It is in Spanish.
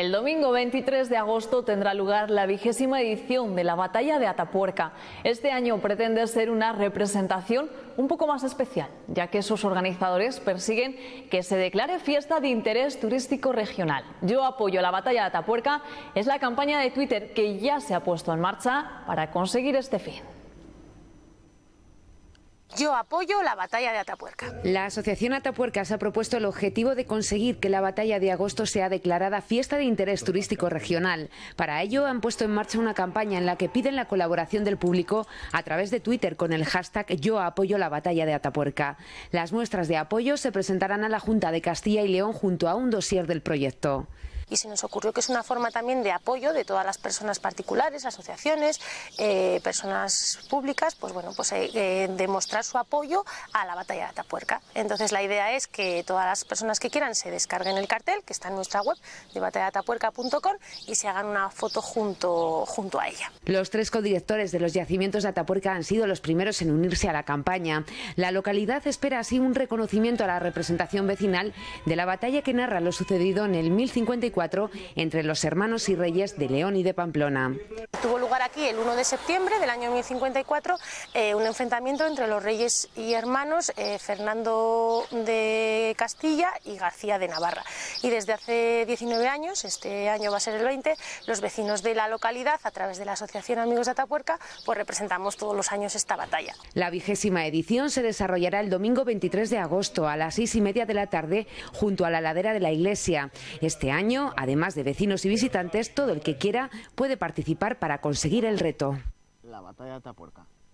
El domingo 23 de agosto tendrá lugar la vigésima edición de la Batalla de Atapuerca. Este año pretende ser una representación un poco más especial, ya que sus organizadores persiguen que se declare fiesta de interés turístico regional. Yo apoyo la batalla de Atapuerca, es la campaña de Twitter que ya se ha puesto en marcha para conseguir este fin. Yo apoyo la batalla de Atapuerca. La Asociación Atapuerca se ha propuesto el objetivo de conseguir que la batalla de agosto sea declarada fiesta de interés turístico regional. Para ello han puesto en marcha una campaña en la que piden la colaboración del público a través de Twitter con el hashtag Yo apoyo la batalla de Atapuerca. Las muestras de apoyo se presentarán a la Junta de Castilla y León junto a un dossier del proyecto y se nos ocurrió que es una forma también de apoyo de todas las personas particulares, asociaciones, eh, personas públicas, pues bueno, pues eh, eh, demostrar su apoyo a la batalla de Atapuerca. Entonces la idea es que todas las personas que quieran se descarguen el cartel que está en nuestra web de batalladatapuerca.com y se hagan una foto junto, junto a ella. Los tres codirectores de los yacimientos de Atapuerca han sido los primeros en unirse a la campaña. La localidad espera así un reconocimiento a la representación vecinal de la batalla que narra lo sucedido en el 1054 entre los hermanos y reyes de León y de Pamplona. Tuvo lugar aquí el 1 de septiembre del año 1054 eh, un enfrentamiento entre los reyes y hermanos eh, Fernando de Castilla y García de Navarra. Y desde hace 19 años, este año va a ser el 20, los vecinos de la localidad, a través de la Asociación Amigos de Atapuerca, pues representamos todos los años esta batalla. La vigésima edición se desarrollará el domingo 23 de agosto a las seis y media de la tarde junto a la ladera de la iglesia. Este año además de vecinos y visitantes, todo el que quiera puede participar para conseguir el reto.